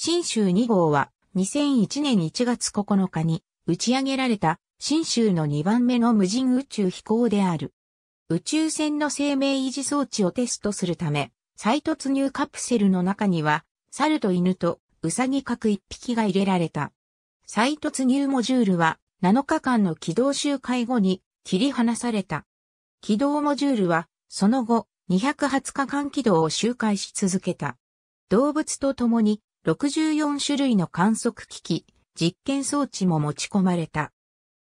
新州2号は2001年1月9日に打ち上げられた新州の2番目の無人宇宙飛行である。宇宙船の生命維持装置をテストするため、再突入カプセルの中には、猿と犬とウサギ各1匹が入れられた。再突入モジュールは7日間の軌道周回後に切り離された。軌道モジュールはその後220日間軌道を周回し続けた。動物と共に64種類の観測機器、実験装置も持ち込まれた。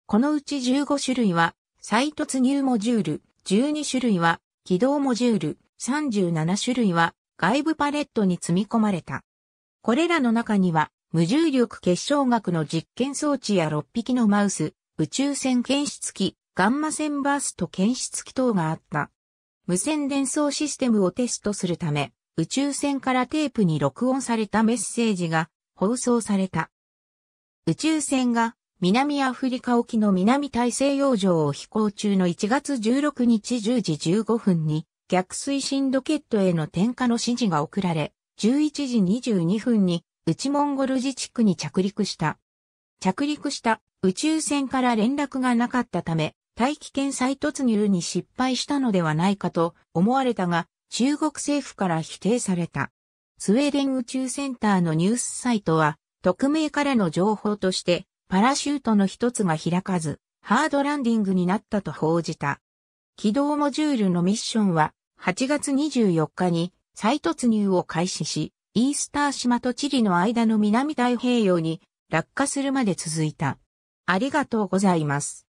このうち15種類は、再突入モジュール、12種類は、起動モジュール、37種類は、外部パレットに積み込まれた。これらの中には、無重力結晶学の実験装置や6匹のマウス、宇宙船検出機、ガンマ線バースト検出機等があった。無線伝送システムをテストするため、宇宙船からテープに録音されたメッセージが放送された。宇宙船が南アフリカ沖の南大西洋上を飛行中の1月16日10時15分に逆推進ロケットへの点火の指示が送られ、11時22分に内モンゴル自治区に着陸した。着陸した宇宙船から連絡がなかったため、大気圏再突入に失敗したのではないかと思われたが、中国政府から否定された。スウェーデン宇宙センターのニュースサイトは、匿名からの情報として、パラシュートの一つが開かず、ハードランディングになったと報じた。軌道モジュールのミッションは、8月24日に再突入を開始し、イースター島とチリの間の南太平洋に落下するまで続いた。ありがとうございます。